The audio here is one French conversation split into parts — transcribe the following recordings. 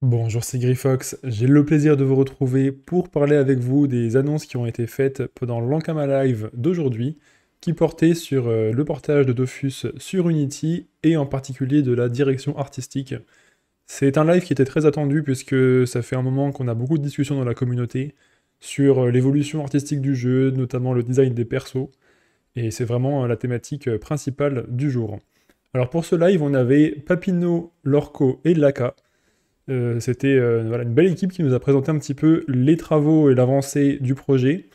Bonjour, c'est Grifox. J'ai le plaisir de vous retrouver pour parler avec vous des annonces qui ont été faites pendant l'Ankama Live d'aujourd'hui, qui portaient sur euh, le portage de Dofus sur Unity et en particulier de la direction artistique. C'est un live qui était très attendu puisque ça fait un moment qu'on a beaucoup de discussions dans la communauté sur euh, l'évolution artistique du jeu, notamment le design des persos, et c'est vraiment euh, la thématique principale du jour. Alors pour ce live, on avait Papino, Lorco et Laka euh, c'était euh, une belle équipe qui nous a présenté un petit peu les travaux et l'avancée du projet.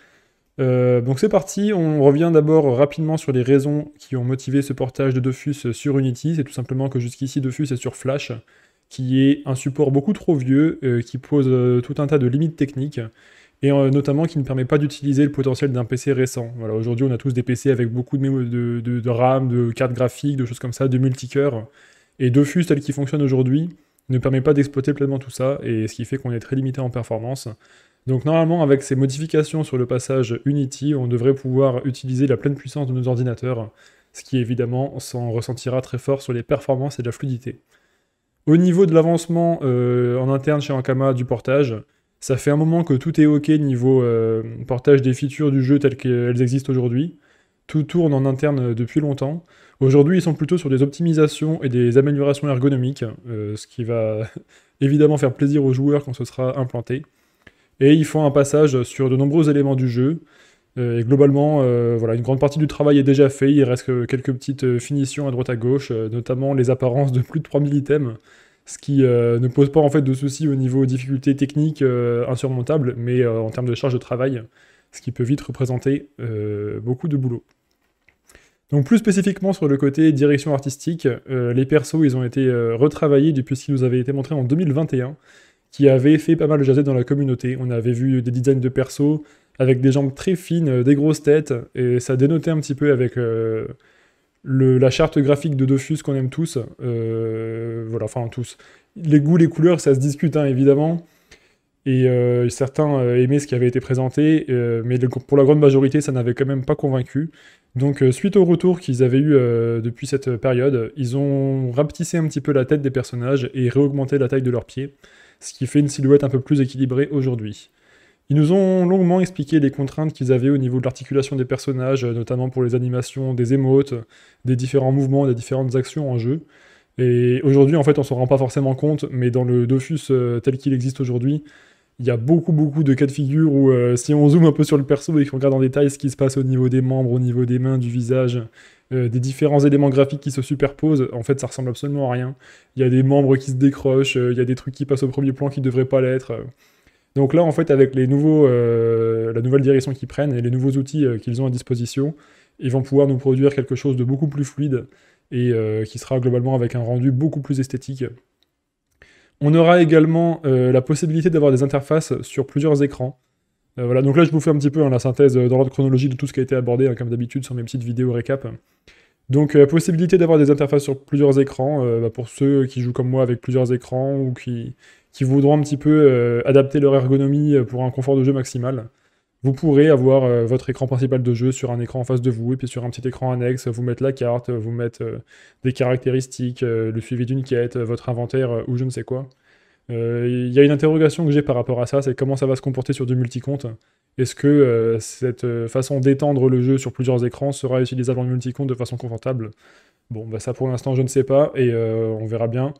Euh, donc c'est parti, on revient d'abord rapidement sur les raisons qui ont motivé ce portage de Dofus sur Unity. C'est tout simplement que jusqu'ici Dofus est sur Flash, qui est un support beaucoup trop vieux, qui pose tout un tas de limites techniques, et notamment qui ne permet pas d'utiliser le potentiel d'un PC récent. aujourd'hui on a tous des PC avec beaucoup de, de, RAM, de cartes graphiques, de choses comme ça, de multicœurs. Et Dofus tel qu'il fonctionne aujourd'hui, ne permet pas d'exploiter pleinement tout ça, et ce qui fait qu'on est très limité en performance. Donc normalement, avec ces modifications sur le passage Unity, on devrait pouvoir utiliser la pleine puissance de nos ordinateurs, ce qui évidemment s'en ressentira très fort sur les performances et la fluidité. Au niveau de l'avancement euh, en interne chez Ankama du portage, ça fait un moment que tout est OK niveau euh, portage des features du jeu telles qu'elles existent aujourd'hui. Tout tourne en interne depuis longtemps. Aujourd'hui, ils sont plutôt sur des optimisations et des améliorations ergonomiques, euh, ce qui va évidemment faire plaisir aux joueurs quand ce sera implanté. Et ils font un passage sur de nombreux éléments du jeu. Euh, et globalement, euh, voilà, une grande partie du travail est déjà fait. Il reste quelques petites finitions à droite à gauche, notamment les apparences de plus de 3000 items, ce qui ne pose pas en fait de soucis au niveau difficultés techniques insurmontables, mais en termes de charge de travail, ce qui peut vite représenter beaucoup de boulot. Donc plus spécifiquement sur le côté direction artistique, euh, les persos, ils ont été euh, retravaillés depuis ce qui nous avait été montré en 2021, qui avait fait pas mal de jaser dans la communauté. On avait vu des designs de persos avec des jambes très fines, euh, des grosses têtes, et ça dénotait un petit peu avec la charte graphique de Dofus qu'on aime tous. voilà, enfin tous. Les goûts, les couleurs, ça se discute hein, évidemment. Et euh, certains euh, aimaient ce qui avait été présenté, euh, mais pour la grande majorité, ça n'avait quand même pas convaincu. Donc, suite au retour qu'ils avaient eu depuis cette période, ils ont rapetissé un petit peu la tête des personnages et réaugmenté la taille de leurs pieds, ce qui fait une silhouette un peu plus équilibrée aujourd'hui. Ils nous ont longuement expliqué les contraintes qu'ils avaient au niveau de l'articulation des personnages, notamment pour les animations, des émotes, des différents mouvements, des différentes actions en jeu. Et aujourd'hui, en fait, on s'en rend pas forcément compte, mais dans le Dofus tel qu'il existe aujourd'hui, il y a beaucoup, beaucoup de cas de figure où, euh, si on zoome un peu sur le perso et qu'on regarde en détail ce qui se passe au niveau des membres, au niveau des mains, du visage, euh, des différents éléments graphiques qui se superposent, en fait, ça ressemble absolument à rien. Il y a des membres qui se décrochent, euh, il y a des trucs qui passent au premier plan qui ne devraient pas l'être. Donc là, en fait, avec les nouveaux, la nouvelle direction qu'ils prennent et les nouveaux outils qu'ils ont à disposition, ils vont pouvoir nous produire quelque chose de beaucoup plus fluide et qui sera globalement avec un rendu beaucoup plus esthétique on aura également euh, la possibilité d'avoir des interfaces sur plusieurs écrans. Euh, voilà, donc là je vous fais un petit peu hein, la synthèse euh, dans l'ordre chronologique de tout ce qui a été abordé, hein, comme d'habitude, sur mes petites vidéos récap. Donc la possibilité d'avoir des interfaces sur plusieurs écrans, bah, pour ceux qui jouent comme moi avec plusieurs écrans ou qui voudront un petit peu adapter leur ergonomie pour un confort de jeu maximal vous pourrez avoir euh, votre écran principal de jeu sur un écran en face de vous, et puis sur un petit écran annexe, vous mettre la carte, vous mettre euh, des caractéristiques, euh, le suivi d'une quête, votre inventaire, ou je ne sais quoi. Il y a une interrogation que j'ai par rapport à ça, c'est comment ça va se comporter sur du multicompte. Est-ce que cette façon d'étendre le jeu sur plusieurs écrans sera utilisable en multicompte de façon confortable Bon, bah ça pour l'instant je ne sais pas, et on verra bien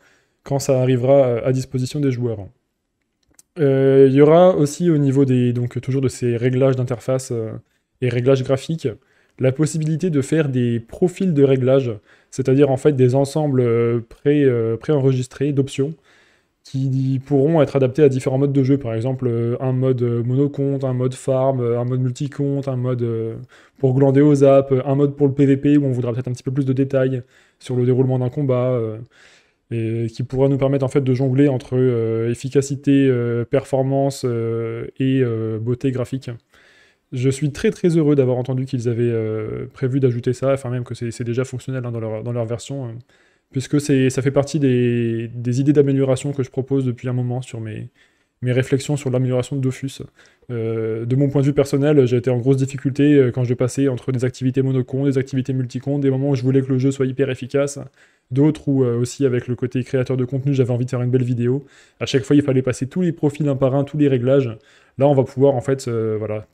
quand ça arrivera à disposition des joueurs. Euh, il y aura aussi au niveau des donc toujours de ces réglages d'interface euh, et réglages graphiques la possibilité de faire des profils de réglages, c'est-à-dire en fait des ensembles euh, pré, préenregistrés d'options qui pourront être adaptés à différents modes de jeu, par exemple un mode monocompte, un mode farm, un mode multicompte, un mode pour glander aux apps, un mode pour le PVP où on voudra peut-être un petit peu plus de détails sur le déroulement d'un combat et euh, qui pourra nous permettre en fait de jongler entre euh, efficacité, euh, performance et beauté graphique. Je suis très très heureux d'avoir entendu qu'ils avaient prévu d'ajouter ça, enfin même que c'est déjà fonctionnel hein, dans, leur, dans, leur, version, puisque ça fait partie des, des idées d'amélioration que je propose depuis un moment sur mes, mes réflexions sur l'amélioration de Dofus. Euh, de mon point de vue personnel, j'ai été en grosse difficulté euh, quand je passais entre des activités monocontes, des activités multicontes, des moments où je voulais que le jeu soit hyper efficace, d'autres où euh, aussi avec le côté créateur de contenu, j'avais envie de faire une belle vidéo. À chaque fois, il fallait passer tous les profils un par un, tous les réglages. Là, on va pouvoir en fait, voilà,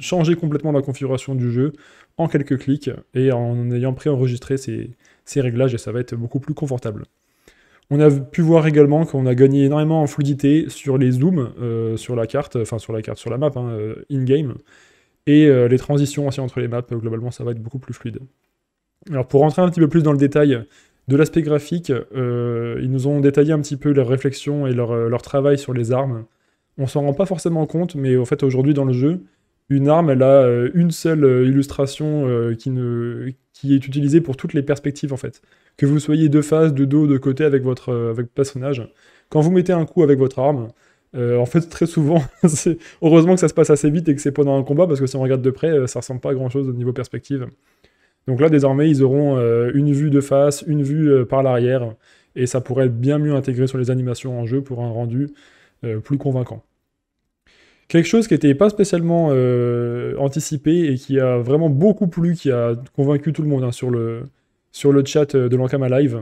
changer complètement la configuration du jeu en quelques clics et en ayant préenregistré ces, ces réglages et ça va être beaucoup plus confortable. On a pu voir également qu'on a gagné énormément en fluidité sur les zooms euh, sur la carte, enfin sur la carte, sur la map, hein, euh, in-game, et euh, les transitions aussi entre les maps, globalement ça va être beaucoup plus fluide. Alors pour rentrer un petit peu plus dans le détail de l'aspect graphique, ils nous ont détaillé un petit peu leur réflexion et leur, leur travail sur les armes. On s'en rend pas forcément compte, mais en fait aujourd'hui dans le jeu, une arme, elle a euh, une seule euh, illustration euh, qui, est utilisée pour toutes les perspectives en fait. Que vous soyez de face, de dos, de côté avec votre, avec personnage, quand vous mettez un coup avec votre arme, en fait très souvent, heureusement que ça se passe assez vite et que c'est pendant un combat parce que si on regarde de près, ça ressemble pas à grand chose au niveau perspective. Donc là désormais ils auront une vue de face, une vue par l'arrière et ça pourrait être bien mieux intégré sur les animations en jeu pour un rendu plus convaincant. Quelque chose qui n'était pas spécialement euh, anticipé et qui a vraiment beaucoup plu, qui a convaincu tout le monde hein, sur, le, sur le chat euh, de l'Ankama Live,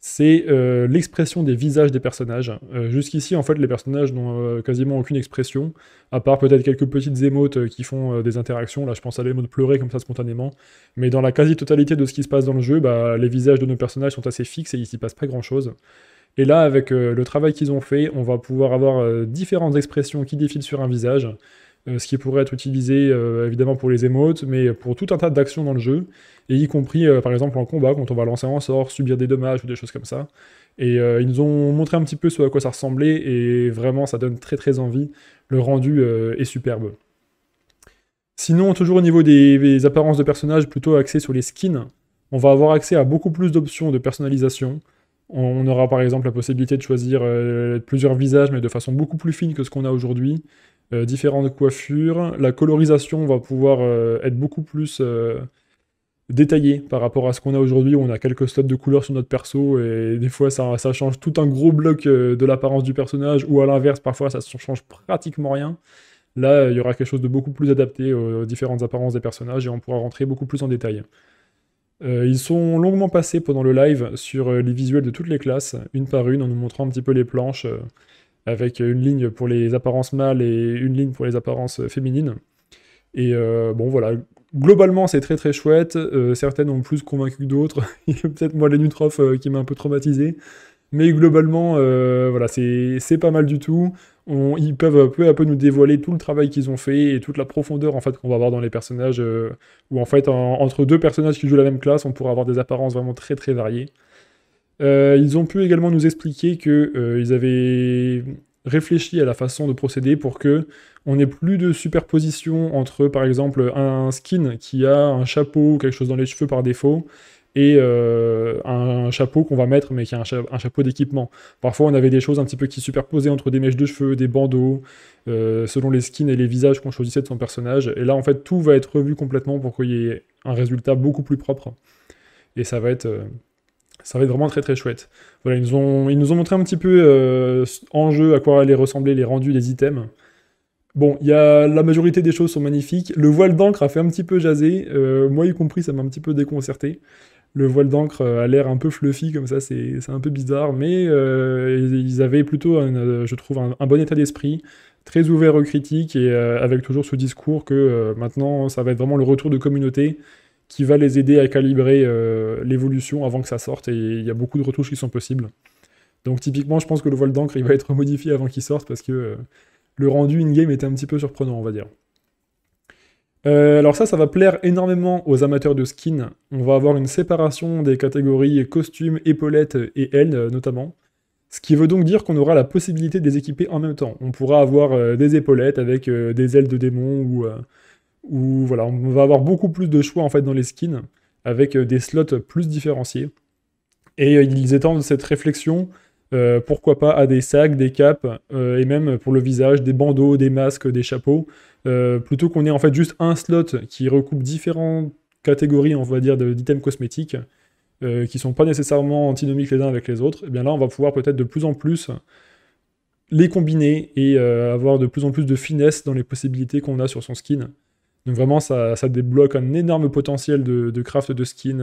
c'est euh, l'expression des visages des personnages. Jusqu'ici, en fait, les personnages n'ont quasiment aucune expression, à part peut-être quelques petites émotes qui font des interactions. Là, je pense à l'émote pleurer comme ça spontanément. Mais dans la quasi-totalité de ce qui se passe dans le jeu, bah, les visages de nos personnages sont assez fixes et il s'y passe pas grand-chose. Et là, avec euh, le travail qu'ils ont fait, on va pouvoir avoir euh, différentes expressions qui défilent sur un visage, euh, ce qui pourrait être utilisé évidemment pour les émotes, mais pour tout un tas d'actions dans le jeu, et y compris par exemple en combat, quand on va lancer un sort, subir des dommages ou des choses comme ça. Et ils nous ont montré un petit peu ce à quoi ça ressemblait, et vraiment ça donne très très envie. Le rendu est superbe. Sinon, toujours au niveau des, des apparences de personnages, plutôt axé sur les skins, on va avoir accès à beaucoup plus d'options de personnalisation. On aura par exemple la possibilité de choisir euh, plusieurs visages, mais de façon beaucoup plus fine que ce qu'on a aujourd'hui. Euh, différentes coiffures. La colorisation va pouvoir euh, être beaucoup plus détaillée par rapport à ce qu'on a aujourd'hui, où on a quelques slots de couleurs sur notre perso, et des fois ça, ça change tout un gros bloc de l'apparence du personnage, ou à l'inverse, parfois ça ne change pratiquement rien. Là, il y aura quelque chose de beaucoup plus adapté aux différentes apparences des personnages, et on pourra rentrer beaucoup plus en détail. Euh, ils sont longuement passés pendant le live sur euh, les visuels de toutes les classes, une par une, en nous montrant un petit peu les planches, euh, avec une ligne pour les apparences mâles et une ligne pour les apparences féminines. Et bon voilà, globalement c'est très très chouette, certaines ont plus convaincu que d'autres, il y a peut-être moi les Nutrof qui m'a un peu traumatisé, mais globalement, euh, voilà, c'est pas mal du tout. ils peuvent peu à peu nous dévoiler tout le travail qu'ils ont fait et toute la profondeur en fait qu'on va avoir dans les personnages. Euh, ou en fait, entre deux personnages qui jouent la même classe, on pourra avoir des apparences vraiment très très variées. Euh, ils ont pu également nous expliquer que ils avaient réfléchi à la façon de procéder pour que on n'ait plus de superposition entre par exemple un skin qui a un chapeau ou quelque chose dans les cheveux par défaut et euh, un, chapeau qu'on va mettre, mais qui est un, chapeau d'équipement. Parfois, on avait des choses un petit peu qui superposaient entre des mèches de cheveux, des bandeaux, euh, selon les skins et les visages qu'on choisissait de son personnage. Et là, en fait, tout va être revu complètement pour qu'il y ait un résultat beaucoup plus propre. Et ça va être, euh, ça va être vraiment très très chouette. Voilà, ils nous ont, montré un petit peu en jeu à quoi allaient ressembler les rendus des items. Bon, y a, la majorité des choses sont magnifiques. Le voile d'encre a fait un petit peu jaser. moi y compris, ça m'a un petit peu déconcerté le voile d'encre euh, a l'air un peu fluffy comme ça, c'est un peu bizarre, mais euh, ils avaient plutôt, euh, je trouve, un, bon état d'esprit, très ouvert aux critiques et avec toujours ce discours que maintenant ça va être vraiment le retour de communauté qui va les aider à calibrer l'évolution avant que ça sorte et il y a beaucoup de retouches qui sont possibles. Donc typiquement, je pense que le voile d'encre il va être modifié avant qu'il sorte parce que le rendu in-game était un petit peu surprenant, on va dire. Euh, alors ça, ça va plaire énormément aux amateurs de skins. On va avoir une séparation des catégories costumes, épaulettes et ailes notamment. Ce qui veut donc dire qu'on aura la possibilité de les équiper en même temps. On pourra avoir euh, des épaulettes avec euh, des ailes de démon ou, voilà, on va avoir beaucoup plus de choix en fait dans les skins avec des slots plus différenciés. Et ils étendent cette réflexion, pourquoi pas, à des sacs, des capes et même pour le visage, des bandeaux, des masques, des chapeaux. Euh, plutôt qu'on ait en fait juste un slot qui recoupe différentes catégories, on va dire, d'items cosmétiques, qui euh, qui sont pas nécessairement antinomiques les uns avec les autres, et eh bien là on va pouvoir peut-être de plus en plus les combiner et euh, avoir de plus en plus de finesse dans les possibilités qu'on a sur son skin. Donc vraiment ça, débloque un énorme potentiel de, craft de skin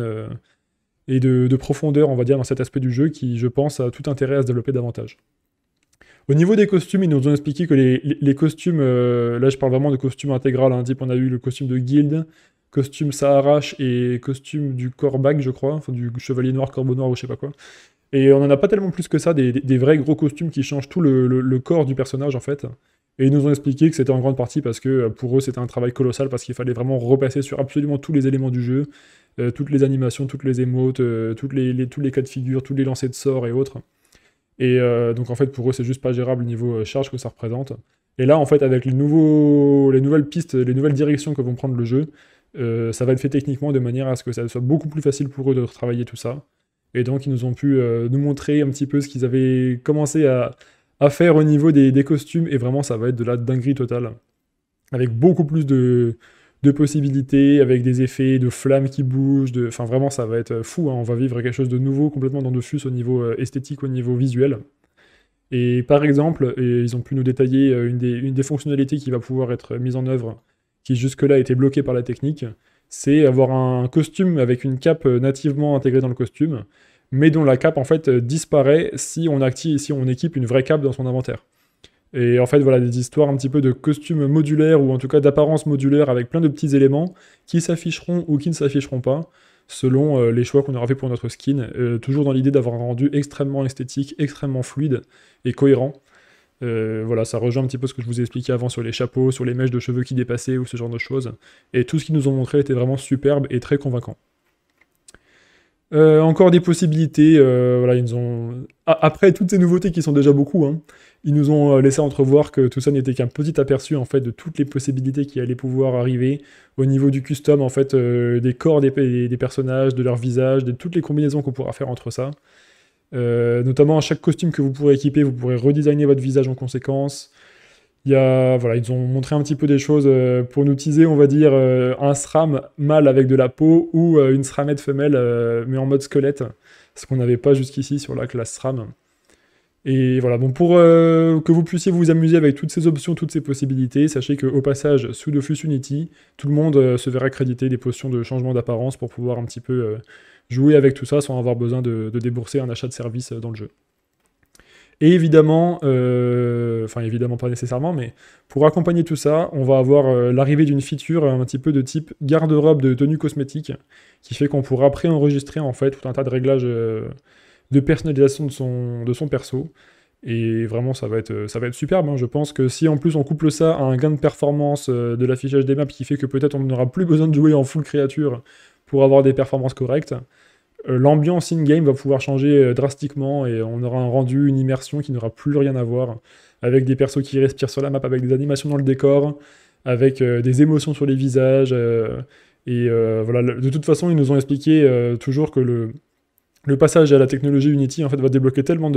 et de, de profondeur on va dire dans cet aspect du jeu qui je pense a tout intérêt à se développer davantage. Au niveau des costumes, ils nous ont expliqué que les, costumes, euh, là je parle vraiment de costumes intégral, hein. on a eu le costume de Guild, costume arrache et costume du corbac, je crois, enfin du chevalier noir, corbeau noir ou je sais pas quoi. Et on en a pas tellement plus que ça, des, vrais gros costumes qui changent tout le, corps du personnage en fait. Et ils nous ont expliqué que c'était en grande partie parce que euh, pour eux c'était un travail colossal parce qu'il fallait vraiment repasser sur absolument tous les éléments du jeu, euh, toutes les animations, toutes les émotes, toutes les, tous les cas de figure, tous les lancers de sorts et autres. Et euh, donc en fait, pour eux, c'est juste pas gérable le niveau euh, charge que ça représente. Et là, en fait, avec les, nouveaux, les nouvelles pistes, les nouvelles directions que vont prendre le jeu, euh, ça va être fait techniquement de manière à ce que ça soit beaucoup plus facile pour eux de travailler tout ça. Et donc, ils nous ont pu nous montrer un petit peu ce qu'ils avaient commencé à, faire au niveau des, des, costumes. Et vraiment, ça va être de la dinguerie totale. Avec beaucoup plus de, de possibilités, avec des effets de flammes qui bougent, de... enfin vraiment ça va être euh, fou, hein. on va vivre quelque chose de nouveau, complètement dans le au niveau euh, esthétique, au niveau visuel. Et par exemple, ils ont pu nous détailler euh, une des, une des, fonctionnalités qui va pouvoir être mise en œuvre, qui jusque-là était bloquée par la technique, c'est avoir un costume avec une cape nativement intégrée dans le costume, mais dont la cape en fait disparaît si on, active, si on équipe une vraie cape dans son inventaire. Et en fait, voilà, des histoires un petit peu de costumes modulaires, ou en tout cas d'apparence modulaire, avec plein de petits éléments qui s'afficheront ou qui ne s'afficheront pas, selon euh, les choix qu'on aura fait pour notre skin, euh, toujours dans l'idée d'avoir un rendu extrêmement esthétique, extrêmement fluide et cohérent. Euh, voilà, ça rejoint un petit peu ce que je vous ai expliqué avant sur les chapeaux, sur les mèches de cheveux qui dépassaient ou ce genre de choses. Et tout ce qu'ils nous ont montré était vraiment superbe et très convaincant. Euh, encore des possibilités. Euh, ils ont... Après toutes ces nouveautés qui sont déjà beaucoup, hein, ils nous ont euh, laissé entrevoir que tout ça n'était qu'un petit aperçu en fait de toutes les possibilités qui allaient pouvoir arriver au niveau du custom en fait des corps des, des, personnages, de leur visage, de toutes les combinaisons qu'on pourra faire entre ça. notamment à chaque costume que vous pourrez équiper, vous pourrez redesigner votre visage en conséquence voilà, ils ont montré un petit peu des choses euh, pour nous teaser, on va dire, euh, un SRAM mâle avec de la peau ou euh, une SRAMette femelle, mais en mode squelette, ce qu'on n'avait pas jusqu'ici sur la classe SRAM. Et voilà, bon, pour que vous puissiez vous amuser avec toutes ces options, toutes ces possibilités, sachez qu'au passage, sous Dofus Unity, tout le monde se verra créditer des potions de changement d'apparence pour pouvoir un petit peu jouer avec tout ça sans avoir besoin de débourser un achat de service dans le jeu. Et évidemment, euh, enfin évidemment pas nécessairement, mais pour accompagner tout ça, on va avoir euh, l'arrivée d'une feature euh, un petit peu de type garde-robe de tenue cosmétique, qui fait qu'on pourra pré-enregistrer en fait tout un tas de réglages de personnalisation de son, de son perso. Et vraiment, ça va être, ça va être superbe. Hein. Je pense que si en plus on couple ça à un gain de performance de l'affichage des maps qui fait que peut-être on n'aura plus besoin de jouer en full créature pour avoir des performances correctes, euh, l'ambiance in-game va pouvoir changer euh, drastiquement et on aura un rendu, une immersion qui n'aura plus rien à voir avec des persos qui respirent sur la map, avec des animations dans le décor, avec euh, des émotions sur les visages. et voilà, de toute façon, ils nous ont expliqué toujours que le, passage à la technologie Unity en fait, va débloquer tellement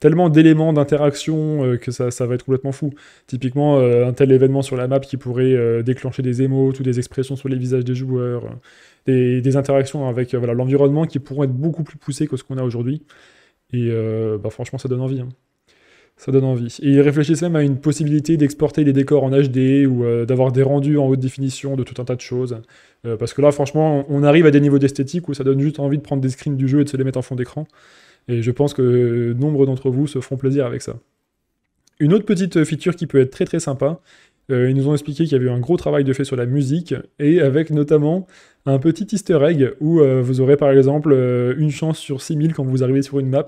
tellement d'éléments d'interaction que ça, va être complètement fou. Typiquement, un tel événement sur la map qui pourrait déclencher des émotes ou des expressions sur les visages des joueurs des, des interactions avec euh, voilà, l'environnement qui pourront être beaucoup plus poussées que ce qu'on a aujourd'hui. Et euh, bah, franchement, ça donne envie. Hein. Ça donne envie. Et ils même à une possibilité d'exporter les décors en HD ou euh, d'avoir des rendus en haute définition de tout un tas de choses. parce que là, franchement, on arrive à des niveaux d'esthétique où ça donne juste envie de prendre des screens du jeu et de se les mettre en fond d'écran. Et je pense que nombre d'entre vous se feront plaisir avec ça. Une autre petite feature qui peut être très très sympa, euh, ils nous ont expliqué qu'il y avait eu un gros travail de fait sur la musique, et avec notamment un petit easter egg où euh, vous aurez par exemple euh, une chance sur 6000 quand vous arrivez sur une map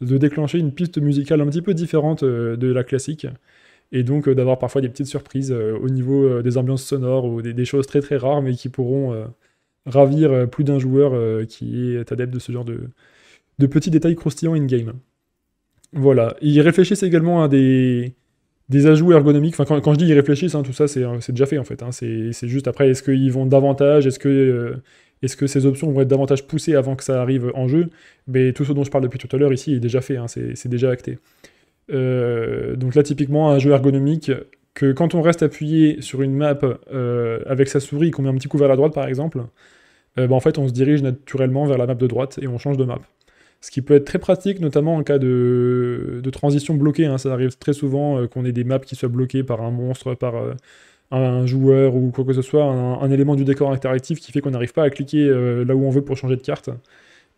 de déclencher une piste musicale un petit peu différente de la classique et donc d'avoir parfois des petites surprises au niveau des ambiances sonores ou des, choses très très rares mais qui pourront ravir plus d'un joueur qui est adepte de ce genre de, de petits détails croustillants in-game. Voilà, ils réfléchissent également à des, des ajouts ergonomiques. Enfin, quand, je dis ils réfléchissent, hein, tout ça, euh, c'est déjà fait en fait. Hein. C'est juste après, est-ce qu'ils vont davantage euh, Est-ce que, ces options vont être davantage poussées avant que ça arrive en jeu Mais tout ce dont je parle depuis tout à l'heure ici est déjà fait, hein. c'est déjà acté. Euh, donc là, typiquement, un jeu ergonomique que quand on reste appuyé sur une map avec sa souris, qu'on met un petit coup vers la droite par exemple, bah, en fait, on se dirige naturellement vers la map de droite et on change de map ce qui peut être très pratique, notamment en cas de, transition bloquée. Hein. Ça arrive très souvent euh, qu'on ait des maps qui soient bloquées par un monstre, par euh, un joueur ou quoi que ce soit, un, élément du décor interactif qui fait qu'on n'arrive pas à cliquer euh, là où on veut pour changer de carte.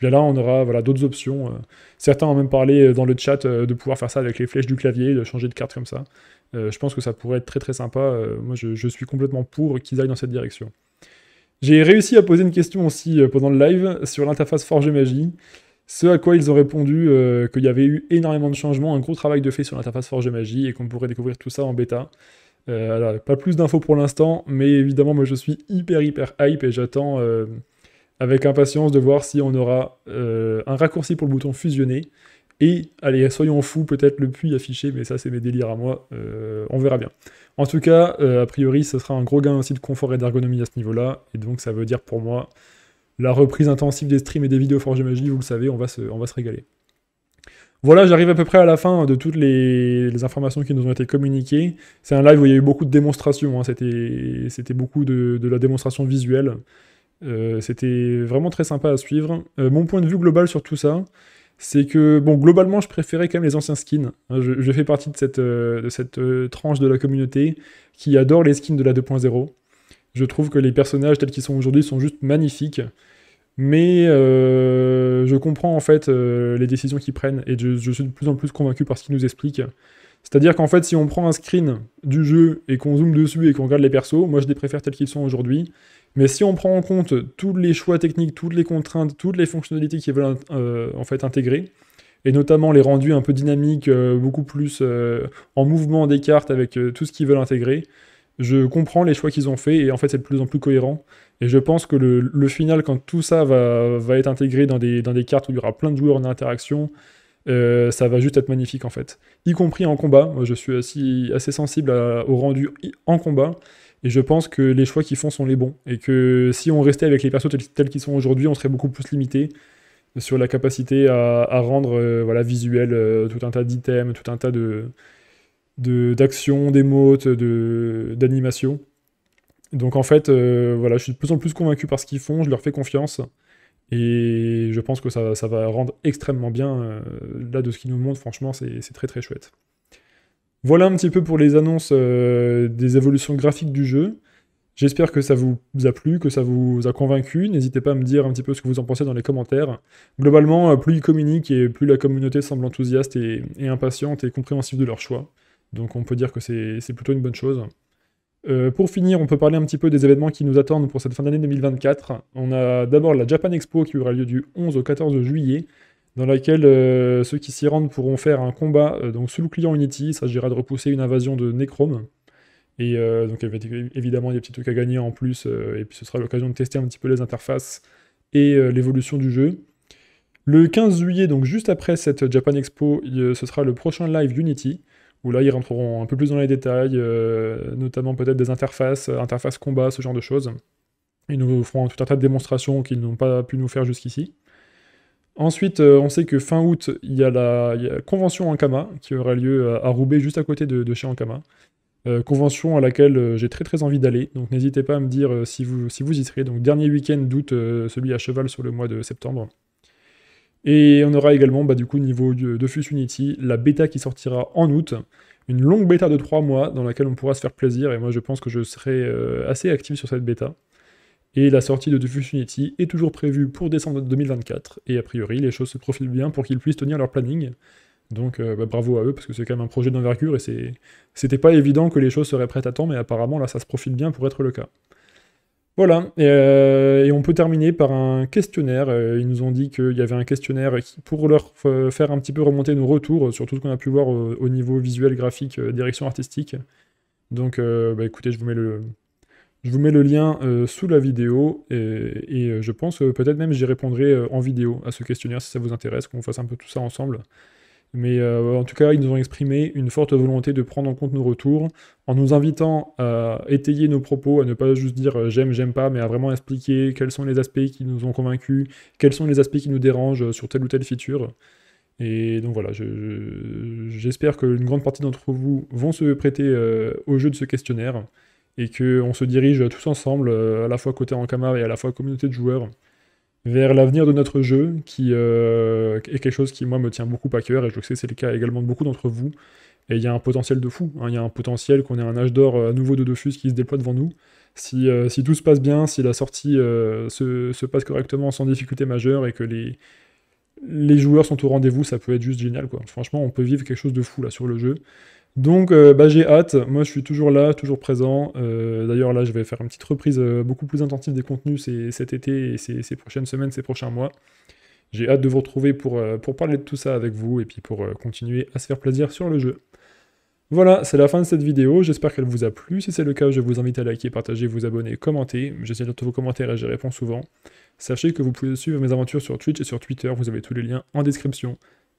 Bien là, on aura voilà, d'autres options. Certains ont même parlé dans le chat de pouvoir faire ça avec les flèches du clavier, de changer de carte comme ça. je pense que ça pourrait être très très sympa. moi, je, je suis complètement pour qu'ils aillent dans cette direction. J'ai réussi à poser une question aussi pendant le live sur l'interface Forge Magie. Ce à quoi ils ont répondu euh, qu'il y avait eu énormément de changements, un gros travail de fait sur l'interface Forge Magie et qu'on pourrait découvrir tout ça en bêta. Euh, alors, pas plus d'infos pour l'instant, mais évidemment, moi je suis hyper hyper hype et j'attends euh, avec impatience de voir si on aura un raccourci pour le bouton fusionner. Et allez, soyons fous, peut-être le puits affiché, mais ça c'est mes délires à moi, on verra bien. En tout cas, a priori, ce sera un gros gain aussi de confort et d'ergonomie à ce niveau-là, et donc ça veut dire pour moi la reprise intensive des streams et des vidéos Forge Magie, vous le savez, on va se, on va se régaler. Voilà, j'arrive à peu près à la fin de toutes les, informations qui nous ont été communiquées. C'est un live où il y a eu beaucoup de démonstrations, hein. c'était beaucoup de, la démonstration visuelle. Euh, c'était vraiment très sympa à suivre. Euh, mon point de vue global sur tout ça, c'est que, bon, globalement, je préférais quand même les anciens skins. Hein. Je, fais partie de cette, euh, de cette tranche de la communauté qui adore les skins de la 2.0. Je trouve que les personnages tels qu'ils sont aujourd'hui sont juste magnifiques. Mais euh, je comprends en fait euh, les décisions qu'ils prennent et je, suis de plus en plus convaincu par ce qu'ils nous expliquent. C'est-à-dire qu'en fait, si on prend un screen du jeu et qu'on zoome dessus et qu'on regarde les persos, moi je les préfère tels qu'ils sont aujourd'hui. Mais si on prend en compte tous les choix techniques, toutes les contraintes, toutes les fonctionnalités qu'ils veulent euh, en fait intégrer, et notamment les rendus un peu dynamiques, beaucoup plus en mouvement des cartes avec tout ce qu'ils veulent intégrer, je comprends les choix qu'ils ont fait et en fait c'est de plus en plus cohérent. Et je pense que le, final, quand tout ça va, va être intégré dans des, cartes où il y aura plein de joueurs en interaction, euh, ça va juste être magnifique en fait. Y compris en combat, moi je suis assez, assez sensible au rendu en combat. Et je pense que les choix qu'ils font sont les bons. Et que si on restait avec les persos tels, qu'ils sont aujourd'hui, on serait beaucoup plus limité sur la capacité à, rendre euh, voilà, visuel euh, tout un tas d'items, tout un tas de, d'action, de d'animation. Donc en fait, euh, voilà, je suis de plus en plus convaincu par ce qu'ils font, je leur fais confiance. Et je pense que ça, va rendre extrêmement bien. Euh, là, de ce qu'ils nous montrent, franchement, c'est très très chouette. Voilà un petit peu pour les annonces euh, des évolutions graphiques du jeu. J'espère que ça vous a plu, que ça vous a convaincu. N'hésitez pas à me dire un petit peu ce que vous en pensez dans les commentaires. Globalement, plus ils communiquent et plus la communauté semble enthousiaste et, impatiente et compréhensive de leur choix. Donc on peut dire que c'est plutôt une bonne chose. Euh, pour finir, on peut parler un petit peu des événements qui nous attendent pour cette fin d'année 2024. On a d'abord la Japan Expo qui aura lieu du 11 au 14 juillet, dans laquelle euh, ceux qui s'y rendent pourront faire un combat euh, donc sous le client Unity. Il s'agira de repousser une invasion de Necrom. Et donc évidemment, il y a des petits trucs à gagner en plus, et puis ce sera l'occasion de tester un petit peu les interfaces et l'évolution du jeu. Le 15 juillet, donc juste après cette Japan Expo, ce sera le prochain live Unity où là ils rentreront un peu plus dans les détails, euh, notamment peut-être des interfaces, euh, interfaces combat, ce genre de choses. Ils nous feront tout un tas de démonstrations qu'ils n'ont pas pu nous faire jusqu'ici. Ensuite, euh, on sait que fin août, il y a la, il y a convention Ankama qui aura lieu à, Roubaix, juste à côté de, chez Ankama. convention à laquelle j'ai très très envie d'aller, donc n'hésitez pas à me dire si, vous, si vous y serez. Donc dernier week-end d'août, celui à cheval sur le mois de septembre. Et on aura également, bah, du coup, niveau de Fus Unity, la bêta qui sortira en août. Une longue bêta de 3 mois dans laquelle on pourra se faire plaisir. Et moi, je pense que je serai euh, assez actif sur cette bêta. Et la sortie de Diffus Unity est toujours prévue pour décembre 2024. Et a priori, les choses se profilent bien pour qu'ils puissent tenir leur planning. Donc euh, bah, bravo à eux, parce que c'est quand même un projet d'envergure et c'était pas évident que les choses seraient prêtes à temps, mais apparemment là ça se profile bien pour être le cas. Voilà, euh, et, on peut terminer par un questionnaire. Euh, ils nous ont dit qu'il y avait un questionnaire pour leur euh, faire un petit peu remonter nos retours sur tout ce qu'on a pu voir au, niveau visuel, graphique, direction artistique. Donc bah, écoutez, je vous mets le, je vous mets le lien sous la vidéo et, et je pense peut-être même j'y répondrai en vidéo à ce questionnaire si ça vous intéresse, qu'on fasse un peu tout ça ensemble. Mais euh, en tout cas, ils nous ont exprimé une forte volonté de prendre en compte nos retours, en nous invitant à étayer nos propos, à ne pas juste dire euh, j'aime, j'aime pas, mais à vraiment expliquer quels sont les aspects qui nous ont convaincus, quels sont les aspects qui nous dérangent euh, sur telle ou telle feature. Et donc voilà, j'espère qu'une grande partie d'entre vous vont se prêter au jeu de ce questionnaire et qu'on se dirige tous ensemble, à la fois côté Ankama et à la fois communauté de joueurs, vers l'avenir de notre jeu, qui euh, est quelque chose qui, moi, me tient beaucoup à cœur, et je sais que c'est le cas également de beaucoup d'entre vous. Et il y a un potentiel de fou, hein. il y a un potentiel qu'on ait un âge d'or euh, à nouveau de Dofus qui se déploie devant nous. Si, euh, tout se passe bien, si la sortie se, passe correctement sans difficulté majeure et que les, les joueurs sont au rendez-vous, ça peut être juste génial. Quoi. Franchement, on peut vivre quelque chose de fou là sur le jeu. Donc euh, bah, j'ai hâte, moi je suis toujours là, toujours présent. Euh, d'ailleurs là je vais faire une petite reprise euh, beaucoup plus intensive des contenus cet été et ces, prochaines semaines, ces prochains mois. J'ai hâte de vous retrouver pour, pour parler de tout ça avec vous et puis pour continuer à se faire plaisir sur le jeu. Voilà, c'est la fin de cette vidéo, j'espère qu'elle vous a plu. Si c'est le cas, je vous invite à liker, partager, vous abonner, commenter. J'essaie de tous vos commentaires et j'y réponds souvent. Sachez que vous pouvez suivre mes aventures sur Twitch et sur Twitter, vous avez tous les liens en description.